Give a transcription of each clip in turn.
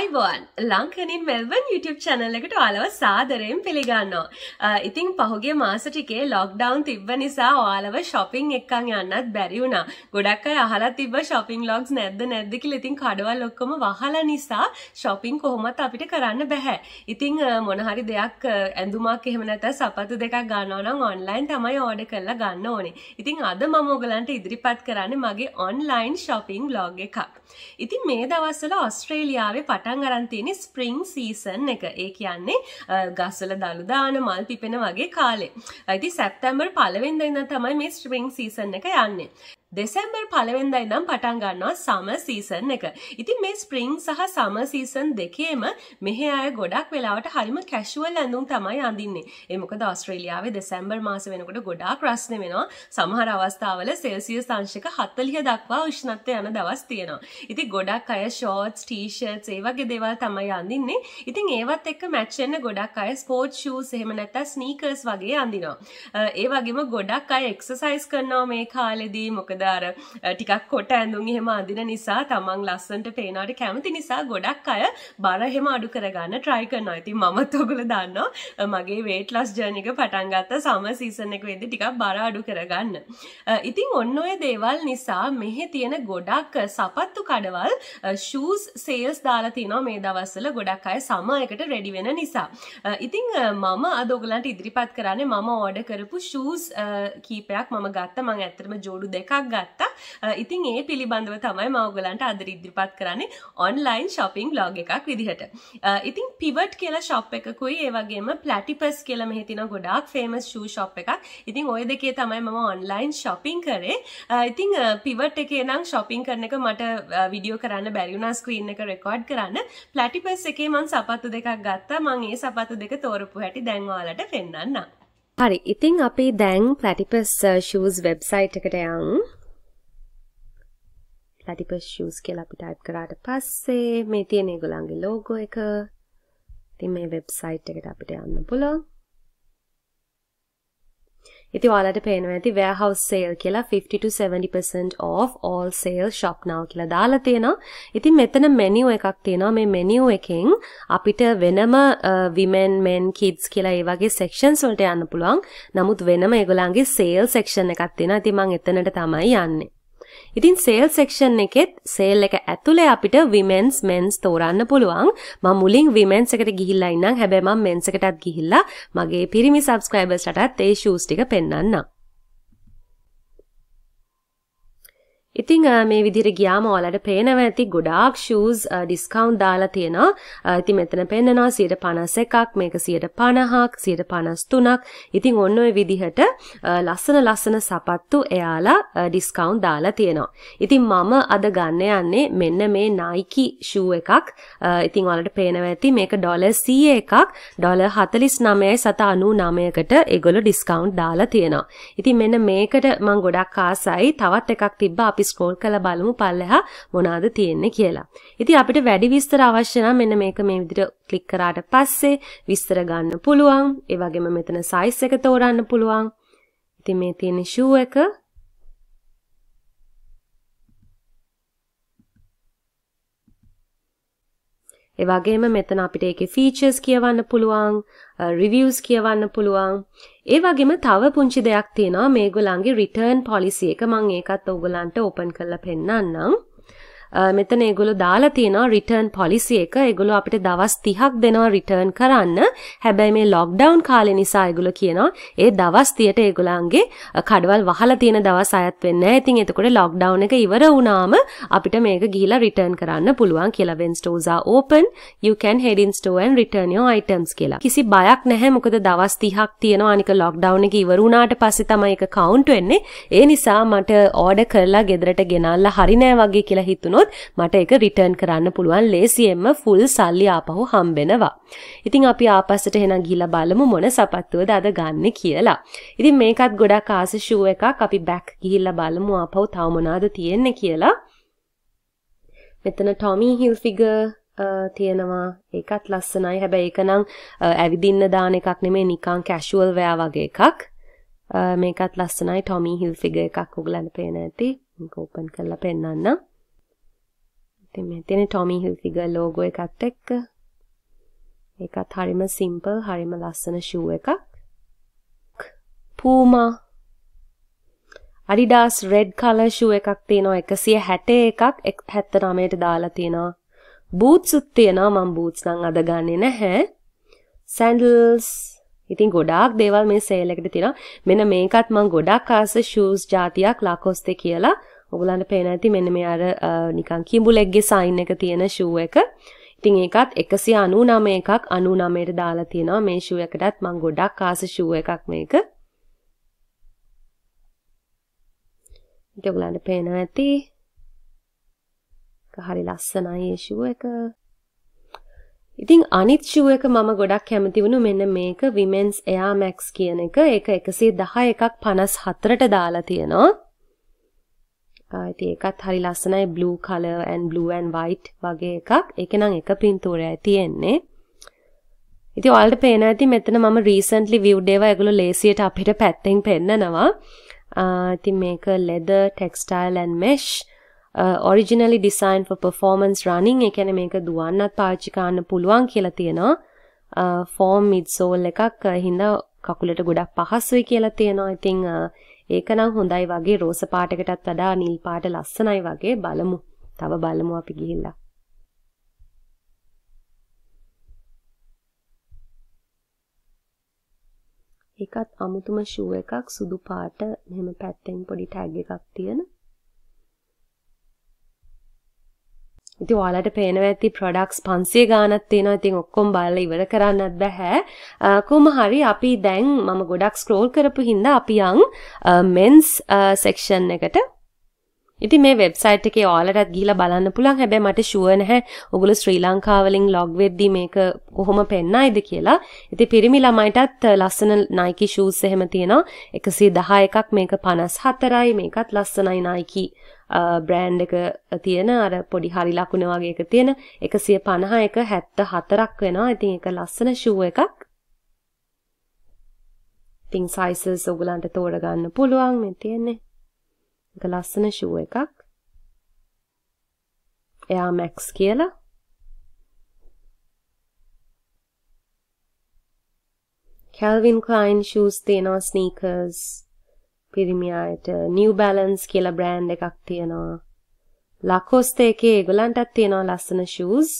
අයිබෝන් ලංකනින් Melbourne YouTube channel එකට ඔයාලව සාදරයෙන් පිළිගන්නවා. ඉතින් පහුගේ මාස ටිකේ ලොක්ඩවුන් තිබ්බ නිසා ඔයාලව shopping එක්කන් යන්නත් බැරි වුණා. ගොඩක් අය අහලා තිබ්බ shopping logs නැද්ද නැද්ද කියලා. ඉතින් කඩවල් ඔක්කොම වහලා නිසා shopping කොහොමත් අපිට කරන්න බෑ. ඉතින් මොන හරි දෙයක් ඇඳුමක් එහෙම නැත්නම් සපත්තු දෙකක් ගන්නවා නම් online තමයි order කරලා ගන්න ඕනේ. ඉතින් අද මම ඔයගලන්ට ඉදිරිපත් කරන්නේ මගේ online shopping blog එකක්. ඉතින් මේ දවස්වල ඕස්ට්‍රේලියාවේ පටන් පටන් අරන්තියනි ස්ප්‍රිං සීසන් එක ඒ කියන්නේ ගස්වල දළුදාන මල් පිපෙන වගේ කාලේ ඇති සැප්තැම්බර් පලවෙද ඉන්න තමයි මේ ස්ට්‍රිං සීසන් එක යන්නේ දෙසැම්බර් පලවෙදයි නම් පටන් ගන්නවා සම සීසන් එක. ඉතින් මේ ස්ප්‍රිං සහ සම සීසන් දෙකේම මෙහ අය ගොඩක් වෙලාවට හරිම කැශුවල් ඇඳුම් තමයි අඳින්නේ. ඒමොකද ඔස්ට්‍රේලියාවේ දෙසැම්බර් මාස වෙනකොට ගොඩාක් රස්න වෙනවා. සමහර අවස්ථාවල සෙල්සියස් අංශක 40 දක්වා උෂ්ණත්වය යන දවස් තියෙනවා. ඉතින් ගොඩක් අය ෂෝට්ස්, ටී-ෂර්ට්ස් ඒ වගේ දේවල් තමයි අඳින්නේ. ඉතින් ඒවත් එක්ක මැච් වෙන්න ගොඩක් අය ස්පෝර්ට්ස් ෂූස් එහෙම නැත්නම් ස්නීකර්ස් වගේ අඳිනවා. ඒ වගේම ගොඩක් අය එක්සර්සයිස් කරනවා මේ කාලෙදී. මොකද මොකදාර ටිකක් කොට ඇඳුම් එහෙම අඳින නිසා තමන් ලස්සන්ට පේනාට කැමති නිසා ගොඩක් අය බර එහෙම අඩු කරගන්න try කරනවා. ඉතින් මමත් ඔගොල්ලෝ දන්නවා මගේ weight loss journey එක පටන් ගත්ත summer season එක වෙද්දි ටිකක් බර අඩු කරගන්න. ඉතින් ඔන්න ඔය දේවල් නිසා මෙහි තියෙන ගොඩක් සපත්තු කඩවල් ෂූස් සේල්ස් දාලා තිනවා මේ දවස්වල ගොඩක් අය සමයකට රෙඩි වෙන නිසා. ඉතින් මම අද ඔයගලන්ට ඉදිරිපත් කරන්නේ මම ඕඩර් කරපු ෂූස් කීපයක් මම ගත්තා. මම ඇත්තටම ජෝඩු දෙකක් ගත්තා ඉතින් ඒ පිළිබඳව තමයි මවගලන්ට අද ඉදිරිපත් කරන්නේ ඔන්ලයින් ශොපිං බ්ලොග් එකක් විදිහට ඉතින් පිවට් කියලා ශොප් එකකුයි ඒවගේම ප්ලටිපස් කියල මෙහිතින ගොඩක් ෆේමස් ෂූ ශොප් එකක් ඉතින් ඔය දෙකේ තමයි මම ඔන්ලයින් ශොපිං කරේ ඉතිං පිවට් එකේ නම් ශොපිං කරන එක මට විඩියෝ කරන්න බැරිුණා ස්ක්‍රීන් එක රෙකෝඩ් කරන්න ප්ලටිපස් එකේ මං සපත්තු දෙකක් ගත්තා මං ඒ සපතු දෙක තෝරපු හැටි දැන්වාලට පෙන්න්න හරි ඉතිං අපි දැන් ප්ලටිපස් ෂූස් වෙබ්සයිට් එකට යන් platypus shoes කියලා අපි type කරාට පස්සේ මේ තියෙන ඒගොල්ලන්ගේ logo එක. ඉතින් මේ website එකට අපිට යන්න පුළුවන්. ඉතින් ඔයාලට පේනවා ඇති warehouse sale කියලා 50 to 70% off all sale shop now කියලා දාලා තියෙනවා. ඉතින් මෙතන menu එකක් තියෙනවා. මේ menu එකෙන් අපිට වෙනම women men kids කියලා ඒ වගේ sections වලට යන්න පුළුවන්. නමුත් වෙනම ඒගොල්ලන්ගේ sale section එකක් තියෙනවා. ඉතින් මම එතනට තමයි යන්නේ. ඉතින් සේල් සෙක්ෂන් එකෙත් සේල් එක ඇතුලේ අපිට විමෙන්ස් මෙන්ස් තෝරන්න පුළුවන්. මම මුලින් විමෙන්ස් එකට ගිහිල්ලා ඉන්නම්. හැබැයි මම මෙන්ස් එකටත් ගිහිල්ලා මගේ පිරිමි subscribers ලටත් ඒ shoes ටික පෙන්වන්නම්. ඉතිං මේ විදිර ගියාම ඔයාලට පේනව ඇති ගොඩාක් ෂූස් ඩිස්කවුන්් දාලා තියෙනවා ඉති මෙතන පෙන්න්නනවා සියට පනස එකක් මේක සියට පණහාක් සියට පනස් තුනක් ඉතිං ඔන්න ඔය විදිහට ලස්සන ලස්සන සපත්තු එයාලා ඩිස්කවුන්් දාලා තියෙනවා. ඉතින් මම අද ගන්න යන්නේ මෙන්න මේ නයිකි ෂූ එකක් ඉතිං ඔලට පේනව ඇති මේක ඩොල සීය එකක් ඩොල හතලිස් නමයයි සත අනු නමයකට එගොලු ඩිස්කවුන්් දාලා තියෙනවා. ඉතින් මෙන්න මේකට මං ගොඩක් කාසයි තවත් එකක් තිබ්බා අපි ස්ක්‍රෝල් කරලා බලමු පල්ලෙහා මොනවාද තියෙන්නේ කියලා. ඉතින් අපිට වැඩි විස්තර අවශ්‍ය නම් මෙන්න මේක මේ විදිහට ක්ලික් කරාට පස්සේ විස්තර ගන්න පුළුවන්. ඒ වගේම මෙතන size එක තෝරන්න පුළුවන්. ඉතින් මේ තියෙන shoe එක ඒ වගේම මෙතන අපිට ඒකේ ෆීචර්ස් කියවන්න පුළුවන්, රිවිව්ස් කියවන්න පුළුවන්. ඒ වගේම තව පුංචි දෙයක් තියෙනවා මේගොල්ලන්ගේ රිටර්න් පොලිසි එක මම ඒකත් ඔයගොල්ලන්ට ඕපන් කරලා පෙන්නන්නම්. මෙතන ඒගොල්ලෝ දාලා තියෙනවා රිටර්න් පොලිසි එක. ඒගොල්ලෝ අපිට දවස් 30ක් දෙනවා රිටර්න් කරන්න. හැබැයි මේ ලොක්ඩවුන් කාලේ නිසා ඒගොල්ලෝ කියනවා ඒ දවස් 30ට ඒගොල්ලන්ගේ කඩවල් වහලා තියෙන දවස් අයත් වෙන්නේ නැහැ. ඉතින් එතකොට ලොක්ඩවුන් එක ඉවර වුණාම අපිට මේක ගිහිලා රිටර්න් කරන්න පුළුවන් කියලා when stores are open you can head in store and return your items කියලා. කිසි බයක් නැහැ මොකද දවස් 30ක් තියෙනවා අනික ලොක්ඩවුන් එක ඉවර වුණාට පස්සේ තමයි ඒක කවුන්ට් වෙන්නේ. ඒ නිසා මට ඕඩර් කරලා ගෙදරට ගෙනල්ලා හරි නෑ වගේ කියලා හිතුණා වුණොත් මට ඒක රිටර්න් කරන්න පුළුවන් ලේසියෙන්ම ෆුල් සල්ලි ආපහු හම්බෙනවා. ඉතින් අපි ආපස්සට එහෙනම් ගිහිල්ලා බලමු මොන සපත්තුවද අද ගන්න කියලා. ඉතින් මේකත් ගොඩක් ආස ෂූ එකක් අපි බෑක් ගිහිල්ලා බලමු ආපහු තව මොනවද තියෙන්නේ කියලා. මෙතන ටොමි හිල්ෆිගර් තියෙනවා ඒකත් ලස්සනයි හැබැයි ඒක නම් ඇවිදින්න දාන එකක් නෙමෙයි නිකන් කැෂුවල් වෙයා වගේ එකක් මේකත් ලස්සනයි ටොමි හිල්ෆිගර් එකක් ඔයගලන්ට පේන ඇති මේක ඕපන් කරලා පෙන්නන්නම් ඉතින් මෙතන ටොමි හිල්ෆිගර් ලෝගෝ එකත් එක්ක ඒකත් හරිම සිම්පල් හරිම ලස්සන ෂූ එකක් Puma Adidas red colour shoe එකක් තියෙනවා 160 එකක් 79ට දාලා තියෙනවා බූට්සුත් තියෙනවා මම බූට්ස් නම් අද ගන්නෙ නැහැ සැන්ඩල්ස් ඉතින් ගොඩාක් දේවල් මේ සේල් එකට තියෙනවා මෙන්න මේකත් මම ගොඩක් ආස ෂූස් જાතියක් ලාකෝස්තේ කියලා ඔගලන්ට පේන ඇති මෙන්න මේ අර නිකන් කිඹුලෙක්ගේ සයින් එක තියෙන ෂූ එක. ඉතින් ඒකත් 199 එකක් 99ට දාලා තියෙනවා. මේ ෂූ එකටත් මම ගොඩක් ආස ෂූ එකක් මේක. ඔයගලන්ට පේන ඇති. හරි ලස්සනයි මේ ෂූ එක. ඉතින් අනිත් ෂූ එක මම ගොඩක් කැමති වුණු මෙන්න මේක Women's Air Max කියන එක. ඒක 110 එකක් 54ට දාලා තියෙනවා. ඉතින් ඒකත් හරි ලස්සනයි blue color and blue and white වගේ එකක්. ඒක නම් එක පින්තූරයයි තියෙන්නේ. ඉතින් ඔයාලට පේන ඇති මෙතන මම recently viewed ඒවා ඒගොල්ලෝ ලේසියට අපිට පැත්තෙන් පෙන්නනවා. ඉතින් මේක leather textile and mesh uh, originally designed for performance running. ඒ කියන්නේ මේක දුවන්නත් පාවිච්චි කරන්න පුළුවන් කියලා තියෙනවා. ෆෝම් මිඩ්සෝල් එකක් හින්දා කකුලට ගොඩක් පහසුයි කියලා තියෙනවා. ඉතින් ඒකනම් හොඳයි වගේ රෝස පාටකටත් වඩා නිල් පාට ලස්සනයි වගේ බලමු. තව බලමු අපි ගිහිල්ලා. ඒකත් අමුතුම ෂූ එකක් සුදු පාට මෙහෙම පැත්තෙන් පොඩි ටැග් එකක් තියෙන ඉතින් ඔයාලට පේනවා ඇති ප්‍රොඩක්ට්ස් 500 ගානක් තියෙනවා. ඉතින් ඔක්කොම බලලා ඉවර කරන්නත් බෑ. කොහොම හරි අපි දැන් මම ගොඩක් ස්ක්‍රෝල් කරපු හින්දා අපි යන් men's section එකට ඉතින් මේ වෙබ්සයිට් එකේ ඔයාලටත් ගිහිලා බලන්න පුළුවන්. හැබැයි මට ෂුවර් නැහැ ඔගොල්ලෝ ශ්‍රී ලංකාව වලින් log වෙද්දී මේක කොහොම පෙන්නයිද කියලා. ඉතින් පිරිමි ළමයිටත් ලස්සන Nike shoes එහෙම තියෙනවා. 110 එකක් මේක 54යි. මේකත් ලස්සනයි Nike බ්‍රෑන්ඩ් එක තියෙන අර පොඩි හරි ලකුණ වගේ එක තියෙන 150 එක 74ක් වෙනවා. ඉතින් ඒක ලස්සන ෂූ එකක්. ඉතින් සයිසස් ඔයගලන්ට තෝරගන්න පුළුවන් මේ තියෙන්නේ. ඒක ලස්සන ෂූ එකක්. එයා මැක්ස් කියලා. Calvin Klein shoes තියෙනවා sneakers පිරිමියායට New Balance කියලා බ්‍රෑන්ඩ් එකක් තියෙනවා. Lacoste එකේ ඒගොල්ලන්ටත් තියෙනවා ලස්සන shoes.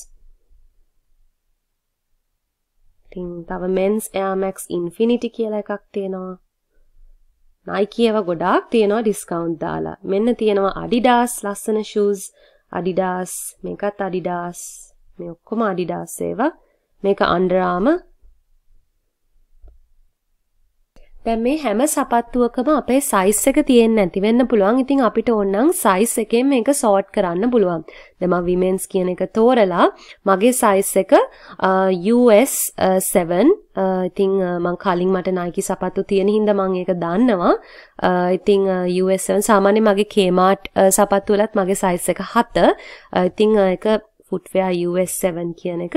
ඉතින් තව Men's Air Max Infinity කියලා එකක් තියෙනවා. Nike ඒවා ගොඩාක් තියෙනවා ඩිස්කවුන්ට් දාලා. මෙන්න තියෙනවා Adidas ලස්සන shoes. Adidas මේකත් Adidas මේ ඔක්කොම Adidas ඒවා. මේක Under Armour දැන් මේ හැම සපත්තුවකම අපේ සයිස් එක තියෙන්න ඇති වෙන්න පුළුවන්. ඉතින් අපිට ඕන නම් සයිස් එකෙන් මේක සෝට් කරන්න පුළුවන්. දැන් මම women's කියන එක තෝරලා මගේ සයිස් එක US 7 ඉතින් මං කලින් මට Nike සපත්තු තියෙන හින්දා මං ඒක දන්නවා. ඉතින් US 7 සාමාන්‍යයෙන් මගේ Kmart සපත්තු වලත් මගේ සයිස් එක 7. ඉතින් ඒක footwear US7 කියන එක.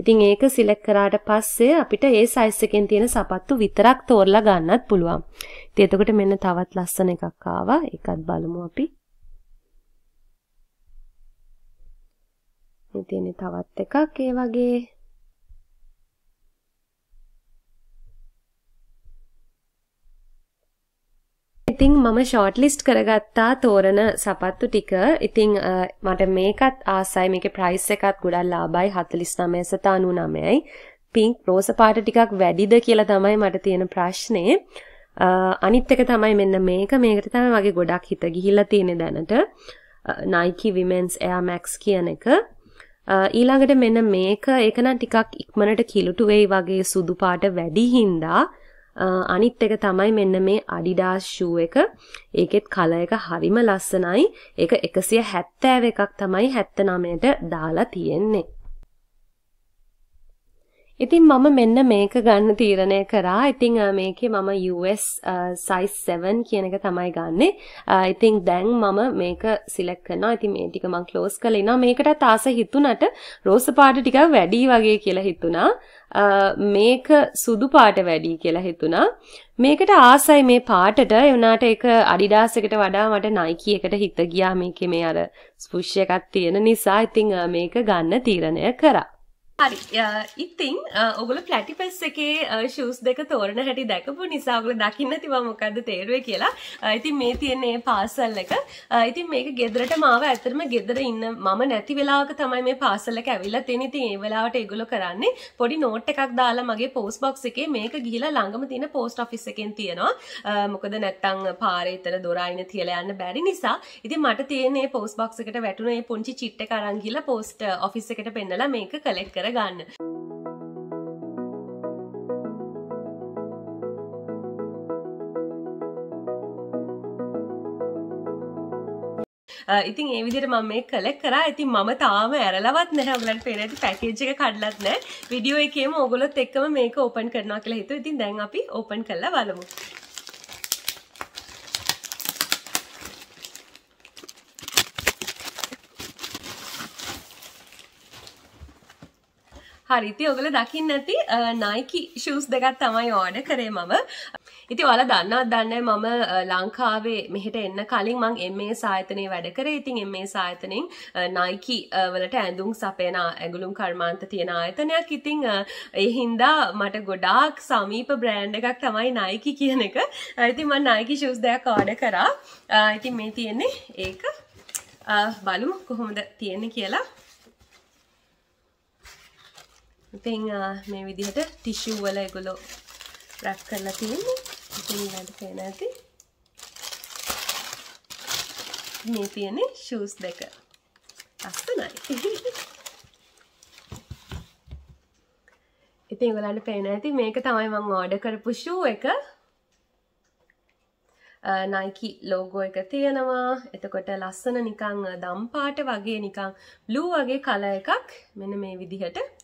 ඉතින් ඒක සිලෙක්ට් කරාට පස්සේ අපිට ඒ size එකෙන් තියෙන සපත්තු විතරක් තෝරලා ගන්නත් පුළුවන්. ඉතින් එතකොට මෙන්න තවත් ලස්සන එකක් ආවා. ඒකත් බලමු අපි. මේ තවත් එකක් ඒ වගේ ඉතින් මම ෂෝට්ලිස්ට් කරගත්තා තෝරන සපත්තු ටික. ඉතින් මට මේකත් ආසයි. මේකේ ප්‍රයිස් එකත් ගොඩක් ලාභයි 49.99යි. පින්ක් රෝස පාට ටිකක් වැඩිද කියලා තමයි මට තියෙන ප්‍රශ්නේ. අනිත් එක තමයි මෙන්න මේක. මේකට තමයි මගේ ගොඩක් හිත ගිහිල්ලා තියෙන්නේ දැනට. Nike Women's Air Max කියන එක. ඊළඟට මෙන්න මේක ඒක නම් ටිකක් ඉක්මනට කිලුටු වෙයි වගේ සුදු පාට වැඩි හින්දා අනිත් එක තමයි මෙන්න මේ අඩිඩාස් ෂූ එක. ඒකෙත් කලර් එක හරිම ලස්සනයි. ඒක 170 එකක් තමයි 79ට දාලා තියෙන්නේ. ඉතින් මම මෙන්න මේක ගන්න තීරණය කරා. ඉතින් මේකේ මම US size 7 කියන එක තමයි ගන්නෙ. ඉතින් දැන් මම මේක සිලෙක්ට් කරනවා. ඉතින් මේ ටික මම ක්ලෝස් කරලා ඉනවා. මේකටත් ආස හිතුණට රෝස පාට ටිකක් වැඩි වගේ කියලා හිතුණා. මේක සුදු පාට වැඩි කියලා හිතුණා. මේකට ආසයි මේ පාටට ඒ වුණාට ඒක අඩිඩාස් එකට වඩා මට නයිකි එකට හිත ගියා මේකේ මේ අර ස්පුෂ් එකක් තියෙන නිසා ඉතින් මේක ගන්න තීරණය කරා. හරි ඉතින් ඔගුල පලටි පැස් එකේ ශූස් දෙක තෝරන හැටි දැකපු නිසාගල දකින්න තිවමොකක්ද තේරුව කියලා ඉතින් මේ තියන්නේ පාසල් එක ඉතින් මේක ගෙදරට මාව ඇතරම ගෙදර ඉන්න මම නැති වෙලාක තමයි මේ පාසල්ලක ඇවිල්ලා තියෙන ඉතින් ඒ වෙලාවට ඒගොල්ලෝ කරන්නේ පොඩි නෝට් එකක් දාලා මගේ පෝස් බොක්ස් එකේ මේක ගිහිලා ළඟම තියෙන පෝස්ට් ඔෆිස් එකෙන් තියනවා මොකද නැත්තම් පාරේ එතන දොර අයින තියලා යන්න බැරි නිසා ඉතින් මට තියෙන මේ පෝස් බොක්ස් එකට වැටුණ මේ පුංචි චිට් එක අරන් ගිහිලා පෝස්ට් ඔෆිස් එකට පෙන්නලා මේක කලෙක්ට් කර ගන්න. ඉතින් ඒ විදිහට මම මේ කළ කරා. ඉතින් මම තාම ඇරලවත් නැහැ. ඔයගලන්ට පේන ඇති පැකේජ් එක කඩලත් නැහැ. වීඩියෝ එකේම ඔයගොල්ලොත් එක්කම මේක ඕපන් කරනවා කියලා හිතුවා. ඉතින් දැන් අපි ඕපන් කරලා බලමු. හරිති ඔගල දකින්න ඇති නයිකි ෂස් දෙකත් තමයි ඕඩ කරේ මම ඉති ඔල දන්නත් දන්න මම ලංකාවේ මෙහට එන්න කලින් මං එමේ සායතනය වැඩ කරේ ඉතින් එමේ සායතනින් නයිකි වලට ඇඳුම් සපේන ඇගුලුම් කර්මාන්ත තියෙන ආයතනයක් ඉතිං එහින්දා මට ගොඩාක් සමීප බ්‍රෑන්ඩ එකක් තමයි නයිකි කියන එක ඇති මන් නයිකි ෂස් දෙයක් ඕඩ කරා ඉතින් මේ තියෙන්නේ ඒක බලමු කොහොමද තියෙන්නේ කියලා ඉතින් මේ විදිහට ටිෂු වල ඒගොල්ලෝ රැප් කරලා තියෙන්නේ. ඉතින් ඊළඟට පේන ඇති. මේ තියෙන්නේ ෂූස් දෙක. අස්සනයි. ඉතින් ඔයාලට පේන ඇති මේක තමයි මම ඕඩර් කරපු ෂූ එක. නයිකි ලෝගෝ එක තියෙනවා එතකොට ලස්සන නිකං දම්පාට වගේ නිකං බ්ලූ වගේ කල එකක් මෙන මේ විදිහට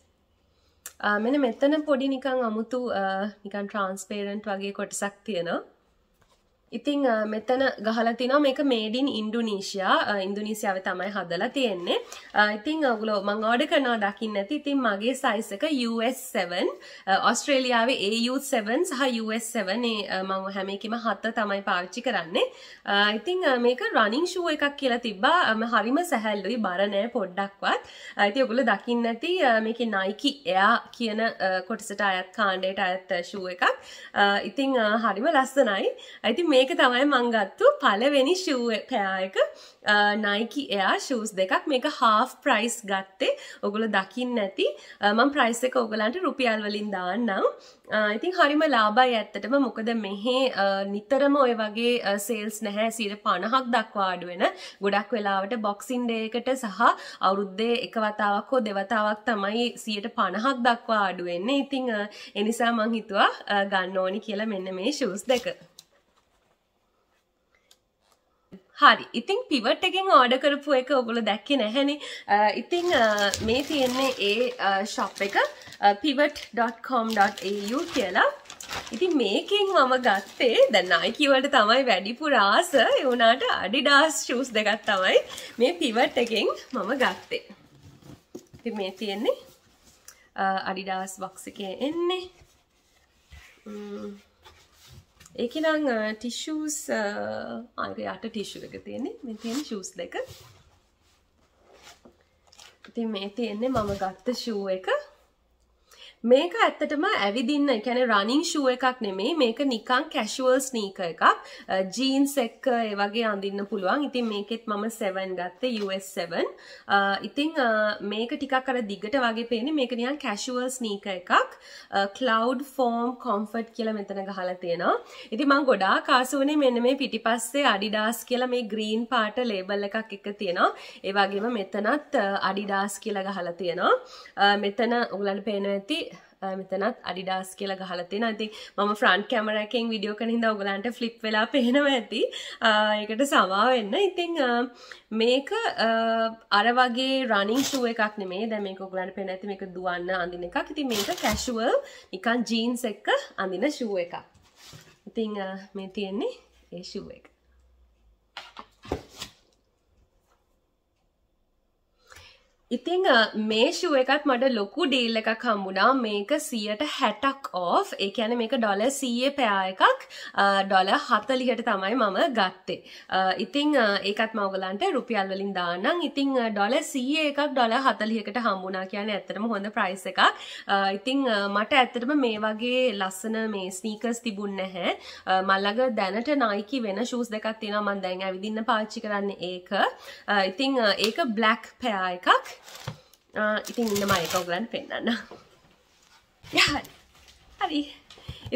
මෙන මෙතන පොඩි නිකං අමුතු නිකන් ට්‍රන්ස්පේරන්ට් වගේ කොටසක් තියෙනවා ඉතිං මෙතන ගහලා තිනවා මේක මේඩින් ඉන්ඩුනීශයා ඉන්දුනීසියාව තමයි හදලා තියෙන්නේ ඉතිං ඔගුලෝ මං ඕඩ කරනවා දකින්න ඇති ඉතින් මගේ සයිස් එක US7 ඔස්ට්‍රේලියාවේ AU7 සහ US7 මම හැම එකම හත තමයි පාවිච්චි කරන්නේ ඉතිං මේක රනිින් ෂූ එකක් කියලා තිබ්බා හරිම සැහැල්ලුයි බරණෑ පොඩ්ඩක්වත් ඇති ඔගුල දකින්න ඇති මේක නයිකි එයා කියන කොටසට අයත් කාණ්ඩයට අයත් ෂූ එකක් ඉතිං හරිම ලස්සනයි ඇති මේ මේක තමයි මංගත්තු පලවෙනි ශූ පෑයක නයිකි එයා ශූස් දෙකක් මේක හාෆ් ප්‍රයිස් ගත්තේ ඔගුල දකිින් නැති මං ප්‍රයිස් එක ඔගලන්ට රුපියල් වලින් දාන්නම් ඉතින් හරිම ලාබයි ඇත්තටම මොකද මෙහෙ නිතරම ඔය වගේ සේල්ස් නැහැ සීර පණහක් දක්වාඩුවෙන ගොඩක් වෙලාවට බොක්සින් ඩේකට සහ අවුරුද්දේ එක වතාවක් හෝ දෙවතාවක් තමයි සියට පණහක් දක්වා අඩුවෙන්නේ ඉතිං එනිසා මංහිතුවා ගන්න ඕනි කියලා මෙන්න මේ ශූස් දෙක හරි ඉතිං පිවට එකෙන් ඕඩ කරපු එක ඔගුල දැක්කෙ නැහැනි ඉතිං මේ තියෙන්නේ ඒ ශප් එක pivot.com.au කියලා ඉතින් මේකින් මම ගත්තේ දැන් නයිකිවට තමයි වැඩිපුර ආස ඒ වුණාට අඩිඩාස් ෂූස් දෙකක් තමයි මේ පිවට් එකෙන් මම ගත්තේ. ඉතින් මේ තියෙන්නේ අඩිඩාස් බොක්ස් එකේ එන්නේ. ඒකනම් ටිෂස් අයක යට ටිෂුලක තියෙන්නේ මෙ තියෙන ෂස් දෙක ඉතින් මේ තියෙන්නේ මම ගත්ත ෂූ එක මේක ඇත්තටම ඇවිදින්න කැන රනිින් ශුව එකක් නෙමේ මේක නිකං කැශුවල් ස්නීක එකක් ජීන් සෙක්ක වගේ අඳන්න පුළුවන් ඉතින් මේකෙත් මම සැවන් ගත්ත U7 ඉතිං මේක ටිකක් කර දිගට වගේ පේන මේක නියන් කැශුවල් ස්නීක එකක් කලව් ෆෝම් කොම්ෆට් කියලා මෙතන ගහල තියෙනවා ඉති මං ගොඩා කාසුවනේ මෙන්න මේ පිටිපස්සේ අඩිඩාස් කියලා මේ ග්‍රීන් පාට ලේබල් එකක් එක තියෙනවා ඒවාගේම මෙතනත් අඩිඩාස් කියලා ගහල තියෙනවා මෙතන උගලට පේන ඇති මෙතනත් අඩිඩාස් කියලා ගහලා තියෙනවා. ඉතින් මම ෆ්‍රන්ට් කැමරා එකෙන් වීඩියෝ කරන හින්දා ඔයගලන්ට ෆ්ලිප් වෙලා පේනවා ඇති. ඒකට සමාව වෙන්න. ඉතින් මේක අර වගේ රනින් ෂූ එකක් නෙමෙයි. දැන් මේක ඔයගලන්ට පේන ඇති මේක දුවන්න අඳින එකක්. ඉතින් මේක කැෂුවල් නිකන් ජීන්ස් එක්ක අඳින ෂූ එකක්. ඉතින් මේ තියෙන්නේ ඒ ෂූ එක. ඉතිං මේෂුව එකත් මට ලොකු ඩීල් එකක් හම්බුණා මේක සියට හැටක් ඕ් ඒ ඇන මේක ඩොල සීයේ පෑ එකක් ඩොල හතලිහට තමයි මම ගත්තේ ඉතිං ඒකත් මවගලන්ට රුපියල් වලින් දානම් ඉතිං ඩොල සීයේ එකක් ඩොල හතලියකට හම්බුණා කියන ඇතරම හොඳ ප්‍රයිස් එකක් ඉතිං මට ඇත්තටම මේ වගේ ලස්සන මේ ස්නීකස් තිබුන් නැහැ මල්ලග දැනට නයිකි වෙන ශූස් දෙකක් තියෙන මන් දැන් ඇවිදින්න පාච්චි කරන්න ඒක ඉතිං ඒක බ්ලක් පෑ එකක් ඉතින් ඉන්න මයිකෝගලන් පෙන්න්න ය හරි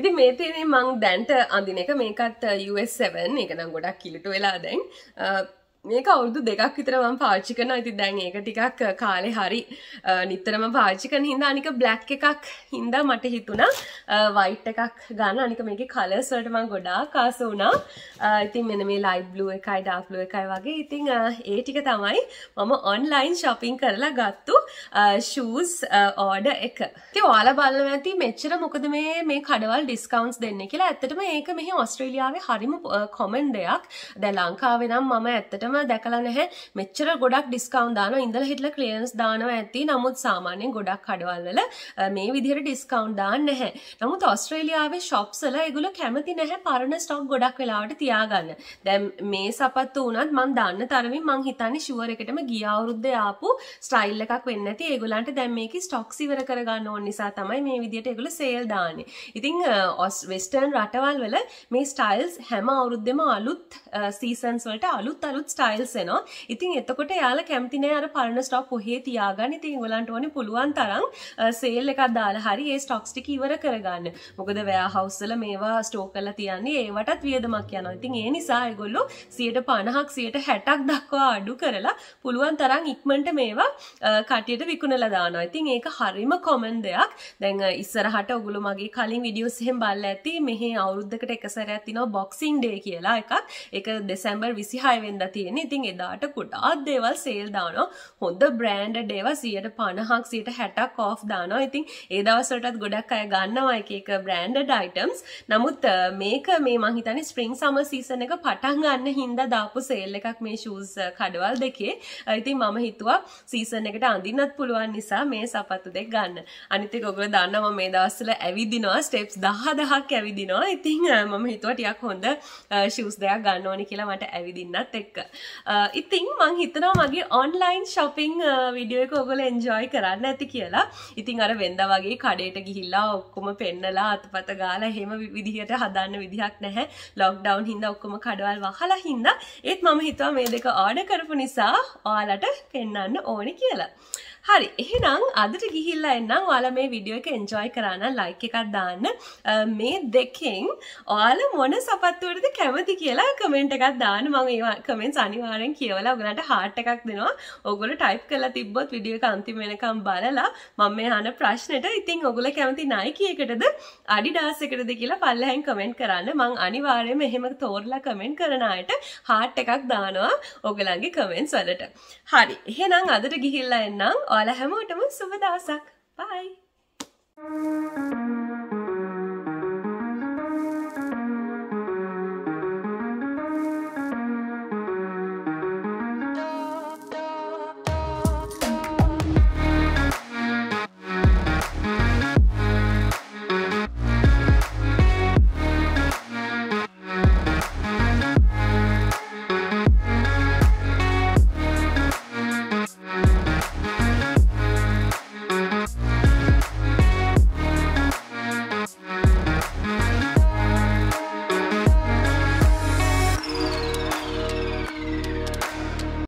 ඉති මේ තේනේ මං දැන්ට අඳින එක මේකත් US7 එකනම් ගොඩක් කිලිට වෙලා දැන් මේක අවුරුදු දෙකක් විතර මම පාවිච්චි කරනවා. ඉතින් දැන් ඒක ටිකක් කාලේ හරි නිතරම පාවිච්චි කරන හින්දා අනික බ්ලැක් එකක් හින්දා මට හිතුණා වයිට් එකක් ගන්න. අනික මේකේ කලර්ස් වලට මම ගොඩාක් ආස වුණා. ඉතින් මෙන්න මේ ලයිට් බ්ලූ එකයි ඩාර්ක් බ්ලූ එකයි වගේ. ඉතින් ඒ ටික තමයි මම ඔන්ලයින් shopping කරලා ගත්තු shoes order එක. ඉතින් ඔයාලා බලන්න ඇති මෙච්චර මොකද මේ මේ කඩවල් ඩිස්කවුන්ට්ස් දෙන්නේ කියලා. ඇත්තටම ඒක මෙහි ඕස්ට්‍රේලියාවේ හරිම කොමන් දෙයක්. දැන් ලංකාවේ නම් මම ඇත්තටම මම දැකලා නැහැ මෙච්චර ගොඩක් ඩිස්කවුන්ට් දානවා ඉඳලා හිටලා ක්ලියරන්ස් දානවා ඇති නමුත් සාමාන්‍යයෙන් ගොඩක් කඩවල්වල මේ විදිහට ඩිස්කවුන්ට් දාන්නේ නැහැ නමුත් ඔස්ට්‍රේලියාවේ ෂොප්ස් වල ඒගොල්ලෝ කැමති නැහැ පරණ ස්ටොක් ගොඩක් වෙලාවට තියාගන්න දැන් මේ සපත්තු වුණත් මම දාන්න තරමින් මං හිතන්නේ ෂුවර් එකටම ගිය අවුරුද්දේ ආපු ස්ටයිල් එකක් වෙන්න ඇති ඒගොල්ලන්ට දැන් මේක ස්ටොක්ස් ඉවර කරගන්න ඕන නිසා තමයි මේ විදිහට ඒගොල්ල සේල් දාන්නේ. ඉතින් ඔස් වෙස්ටර්න් රටවල් වල මේ ස්ටයිල්ස් හැම අවුරුද්දෙම අලුත් සීසන්ස් වලට අලුත් අලුත් ස්ටයිල්ස් එනවා. ඉතින් එතකොට යාලා කැමති නෑ අර පරණ ස්ටොක් ඔහේ තියාගන්න. ඉතින් ඒගොල්ලන්ට ඕනේ පුළුවන් තරම් සේල් එකක් දාලා හරි ඒ ස්ටොක්ස් ටික ඉවර කරගන්න. මොකද වෙයාහවුස් වල මේවා ස්ටෝක් කරලා තියන්නේ ඒවටත් වියදමක් යනවා. ඉතින් ඒ නිසා ඒගොල්ලෝ 150ක් 160ක් දක්වා අඩු කරලා පුළුවන් තරම් ඉක්මනට මේවා කටියට විකුණලා දානවා. ඉතින් ඒක හරිම කොමන් දෙයක්. දැන් ඉස්සරහට ඔගොල්ලෝ මගේ කලින් වීඩියෝස් එහෙම බලලා ඇති මෙහි අවුරුද්දකට එක සැරයක් තිනවා බොක්සින් ඩේ කියලා එකක්. ඒක දෙසැම්බර් 26 වෙනිදා තියෙන තියෙන ඉතින් එදාට කුඩාත් දේවල් සේල් දානවා හොඳ බ්‍රෑන්ඩ ඩේව සියට පණහක් සියට හැටක් කෝෆ් දානවා ඉතින් ඒ දවසටත් ගොඩක් අය ගන්නවා එක එක බ්‍රෑන්ඩ ඩයිටම්ස් නමුත් මේක මේ මහිතන ස්ප්‍රිං සම සීසන එක පටන් ගන්න හින්දා දාපු සේල් එකක් මේ ෂූස් කඩවල් දෙකේ ඉතින් මම හිතුවා සීසන් එකට අඳින්නත් පුළුවන් නිසා මේ සපත්තු දෙක ගන්න අනිතික ඔගොල්ලෝ දන්නවා මේ දවස්වල ඇවිදිනවා ස්ටෙප්ස් 10 10ක් ඇවිදිනවා ඉතින් මම හිතුවා ටිකක් හොඳ ෂූස් දෙයක් ගන්න ඕනි කියලා මට ඇවිදින්නත් එක්ක ඉතින් මං හිතනවා මගේ ඔන්ලයින් ශොපිං විඩියෝ එක ඔගොල්ලෝ එන්ජොයි කරන්න ඇති කියලා. ඉතින් අර වෙන්ද වගේ කඩේට ගිහිල්ලා ඔක්කොම පෙන්නලා අතපත ගාලා එහෙම විදිහට හදන්න විදිහක් නැහැ. ලොක්ඩවුන් හින්දා ඔක්කොම කඩවල් වහලා හින්දා ඒත් මම හිතුවා මේ දෙක ඕඩර් කරපු නිසා ඔයාලට පෙන්වන්න ඕනේ කියලා. හරි එහෙනම් අදට ගිහිල්ලා එන්නම් ඔයාල මේ විඩියෝ එක එන්ජොයි කරන්න ලයික් එකක් දාන්න මේ දෙකෙන් ඔයාල මොන සපත්තුවටද කැමති කියලා කමෙන්ට් එකක් දාන්න මම ඒවා කමෙන්ට්ස් අනිවාර්යෙන් කියවලා ඔයගලන්ට හાર્ට් එකක් දෙනවා ඔයගොල්ලෝ ටයිප් කරලා තිබ්බොත් වීඩියෝ එක අන්තිම වෙනකම් බලලා මම මේ අහන ප්‍රශ්නෙට ඉතින් ඔයගොල්ලෝ කැමති Nike එකටද Adidas එකටද කියලා පල්ලෙහෙන් කමෙන්ට් කරන්න මං අනිවාර්යෙන්ම එහෙම තෝරලා කමෙන්ට් කරන අයට හાર્ට් එකක් දානවා ඔයගලන්ගේ කමෙන්ට්ස් වලට හරි එහෙනම් අදට ගිහිල්ලා එන්නම් ඔයාලා හැමෝටම සුබ දවසක්. bye.